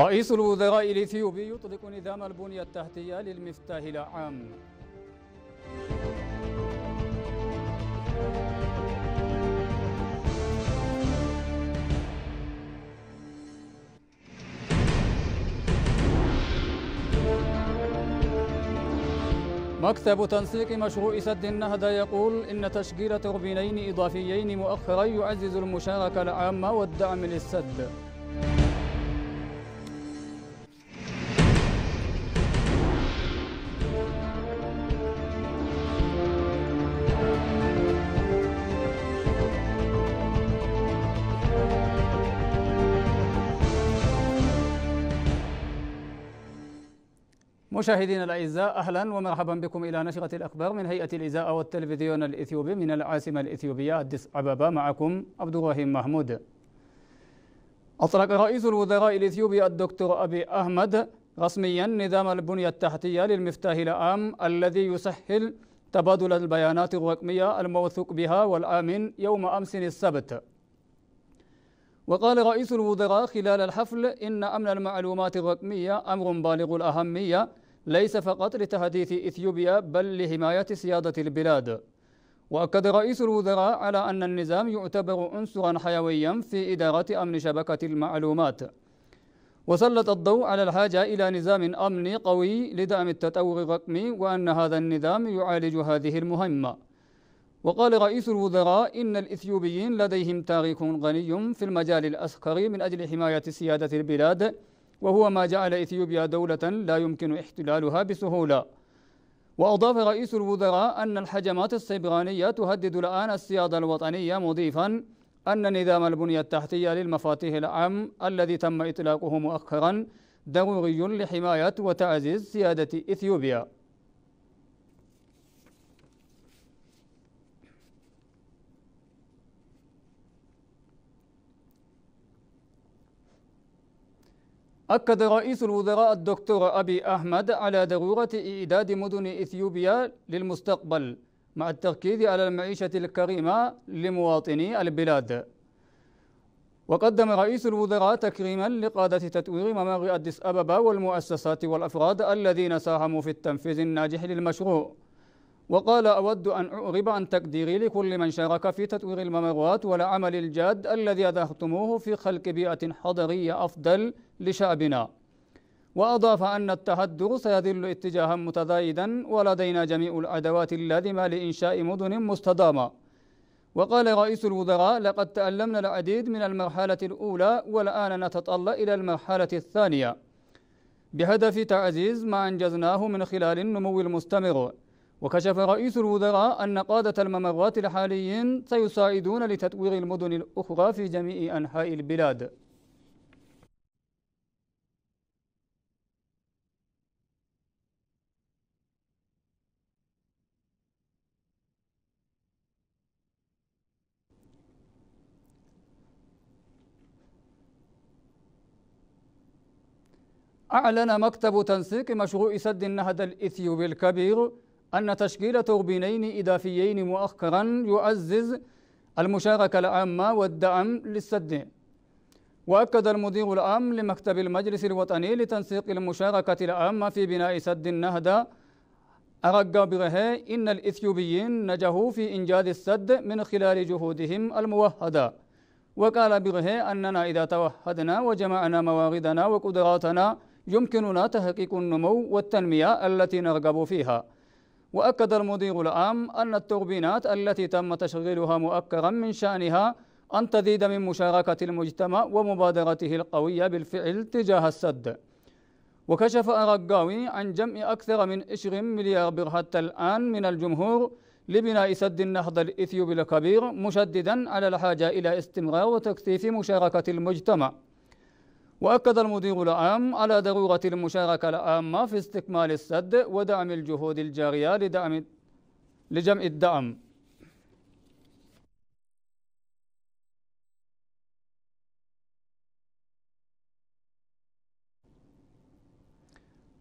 رئيس الوزراء الإثيوبي يطلق نظام البنية التحتية للمفتاح العام مكتب تنسيق مشروع سد النهضة يقول إن تشغيل توربينين إضافيين مؤخرا يعزز المشاركة العامة والدعم للسد مشاهدينا الاعزاء اهلا ومرحبا بكم الى نشره الاخبار من هيئه الاذاعه والتلفزيون الاثيوبي من العاصمه الاثيوبيه اديس ابابا معكم عبد الرحيم محمود. اطلق رئيس الوزراء الاثيوبي الدكتور ابي احمد رسميا نظام البنيه التحتيه للمفتاح العام الذي يسهل تبادل البيانات الرقميه الموثوق بها والامن يوم امس السبت. وقال رئيس الوزراء خلال الحفل إن أمن المعلومات الرقمية أمر بالغ الأهمية ليس فقط لتحديث إثيوبيا بل لحماية سيادة البلاد وأكد رئيس الوزراء على أن النظام يعتبر عنصرا حيويا في إدارة أمن شبكة المعلومات وسلط الضوء على الحاجة إلى نظام أمني قوي لدعم التطور الرقمي وأن هذا النظام يعالج هذه المهمة وقال رئيس الوزراء إن الإثيوبيين لديهم تاريخ غني في المجال العسكري من أجل حماية سيادة البلاد وهو ما جعل إثيوبيا دولة لا يمكن احتلالها بسهولة وأضاف رئيس الوزراء أن الحجمات السيبرانية تهدد الآن السيادة الوطنية مضيفا أن نظام البنية التحتية للمفاتيح العام الذي تم إطلاقه مؤخرا ضروري لحماية وتعزيز سيادة إثيوبيا أكد رئيس الوزراء الدكتور أبي أحمد على ضرورة إعداد مدن إثيوبيا للمستقبل مع التركيز على المعيشة الكريمة لمواطني البلاد وقدم رئيس الوزراء تكريما لقادة تطوير ممر أديس أبابا والمؤسسات والأفراد الذين ساهموا في التنفيذ الناجح للمشروع وقال أود أن أعرب عن تقديري لكل من شارك في تطوير الممرات والعمل الجاد الذي أدهتموه في خلق بيئة حضرية أفضل لشعبنا وأضاف أن التهدر سيذل اتجاها متزايدا ولدينا جميع الأدوات اللازمة لإنشاء مدن مستدامة وقال رئيس الوزراء لقد تألمنا العديد من المرحلة الأولى والآن نتطلع إلى المرحلة الثانية بهدف تعزيز ما أنجزناه من خلال النمو المستمر وكشف رئيس الوزراء أن قادة الممرات الحاليين سيساعدون لتطوير المدن الأخرى في جميع أنحاء البلاد أعلن مكتب تنسيق مشروع سد النهضة الإثيوبي الكبير أن تشكيل توربينين إضافيين مؤخرا يعزز المشاركة العامة والدعم للسد وأكد المدير العام لمكتب المجلس الوطني لتنسيق المشاركة العامة في بناء سد النهدة أرقى بره إن الإثيوبيين نجحوا في إنجاز السد من خلال جهودهم الموحدة وقال بره أننا إذا توحدنا وجمعنا مواردنا وقدراتنا يمكننا تحقيق النمو والتنمية التي نرغب فيها وأكد المدير العام أن التوربينات التي تم تشغيلها مؤكرا من شأنها أن تزيد من مشاركة المجتمع ومبادرته القوية بالفعل تجاه السد وكشف أرقاوي عن جمع أكثر من 20 مليار بر حتى الآن من الجمهور لبناء سد النهضة الإثيوبي الكبير مشددا على الحاجة إلى استمرار وتكثيف مشاركة المجتمع وأكد المدير العام على ضرورة المشاركة العامة في استكمال السد ودعم الجهود الجارية لدعم لجمع الدعم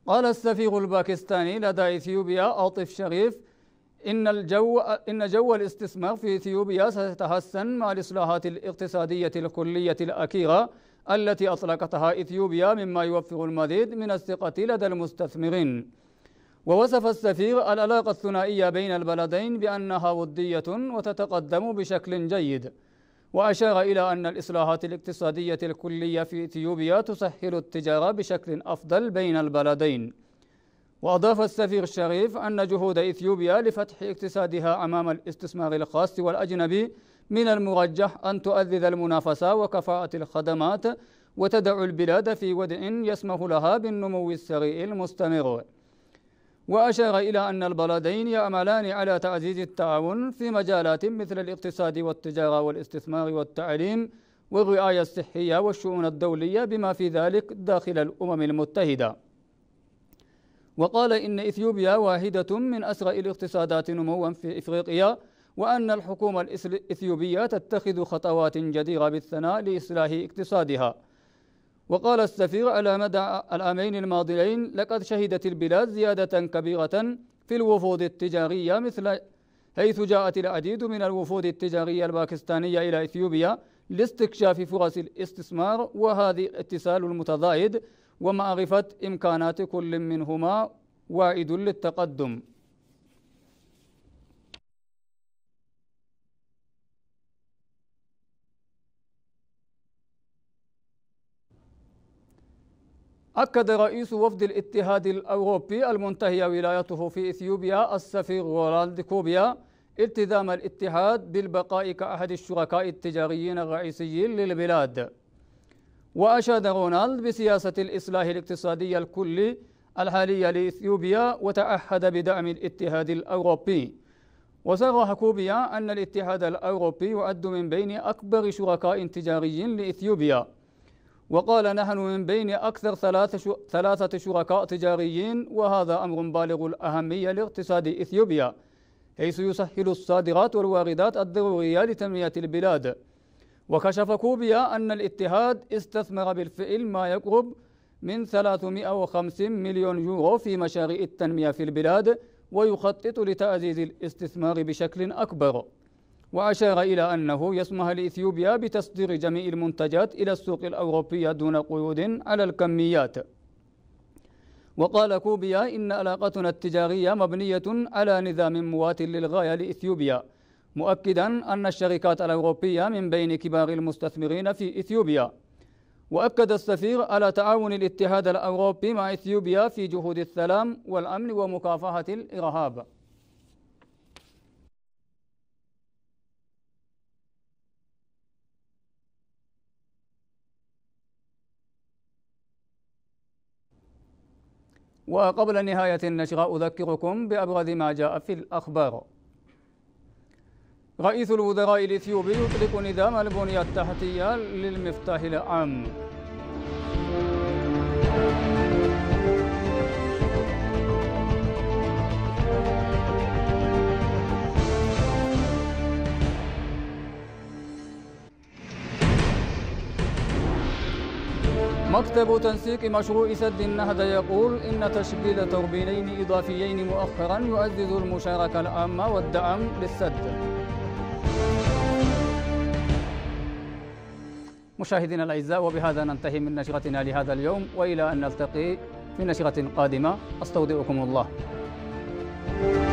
قال السفير الباكستاني لدى إثيوبيا عاطف شريف إن الجو إن جو الاستثمار في إثيوبيا سيتحسن مع الإصلاحات الاقتصادية الكلية الأخيرة التي أطلقتها إثيوبيا مما يوفر المزيد من الثقة لدى المستثمرين ووصف السفير العلاقة الثنائية بين البلدين بأنها ودية وتتقدم بشكل جيد وأشار إلى أن الإصلاحات الاقتصادية الكلية في إثيوبيا تسهل التجارة بشكل أفضل بين البلدين وأضاف السفير الشريف أن جهود إثيوبيا لفتح اقتصادها أمام الاستثمار الخاص والأجنبي من المرجح أن تؤذذ المنافسة وكفاءة الخدمات وتدع البلاد في ودع يسمح لها بالنمو السريع المستمر وأشار إلى أن البلدين يعملان على تعزيز التعاون في مجالات مثل الاقتصاد والتجارة والاستثمار والتعليم والرعاية الصحية والشؤون الدولية بما في ذلك داخل الأمم المتحدة وقال إن إثيوبيا واحدة من أسرع الاقتصادات نموا في إفريقيا وأن الحكومة الإثيوبية تتخذ خطوات جديرة بالثناء لإصلاح اقتصادها وقال السفير على مدى العامين الماضيين لقد شهدت البلاد زيادة كبيرة في الوفود التجارية مثل حيث جاءت العديد من الوفود التجارية الباكستانية إلى إثيوبيا لاستكشاف فرص الاستثمار وهذه الاتصال المتضايد ومعرفة إمكانات كل منهما واعد للتقدم أكد رئيس وفد الاتحاد الأوروبي المنتهي ولايته في إثيوبيا السفير رونالد كوبيا التزام الاتحاد بالبقاء كأحد الشركاء التجاريين الرئيسيين للبلاد وأشاد رونالد بسياسة الإصلاح الاقتصادي الكلي الحالية لإثيوبيا وتعهد بدعم الاتحاد الأوروبي وصرح كوبيا أن الاتحاد الأوروبي يعد من بين أكبر شركاء تجاريين لإثيوبيا وقال نحن من بين أكثر ثلاثة شركاء تجاريين وهذا أمر بالغ الأهمية لاقتصاد إثيوبيا حيث يسهل الصادرات والواردات الضرورية لتنمية البلاد وكشف كوبيا أن الاتحاد استثمر بالفعل ما يقرب من 350 مليون يورو في مشاريع التنمية في البلاد ويخطط لتعزيز الاستثمار بشكل أكبر وأشار إلى أنه يسمح لإثيوبيا بتصدير جميع المنتجات إلى السوق الأوروبية دون قيود على الكميات وقال كوبيا إن علاقتنا التجارية مبنية على نظام موات للغاية لإثيوبيا مؤكدا أن الشركات الأوروبية من بين كبار المستثمرين في إثيوبيا وأكد السفير على تعاون الاتحاد الأوروبي مع إثيوبيا في جهود السلام والأمن ومكافحة الإرهاب وقبل نهاية النشرة أذكركم بأبرز ما جاء في الأخبار رئيس الوزراء الإثيوبي يطلق نظام البنية التحتية للمفتاح العام مكتب تنسيق مشروع سد النهضة يقول إن تشغيل توربينين إضافيين مؤخرا يعزز المشاركة العامة والدعم للسد مشاهدينا الأعزاء وبهذا ننتهي من نشرتنا لهذا اليوم وإلى أن نلتقي في نشرة قادمة أستودعكم الله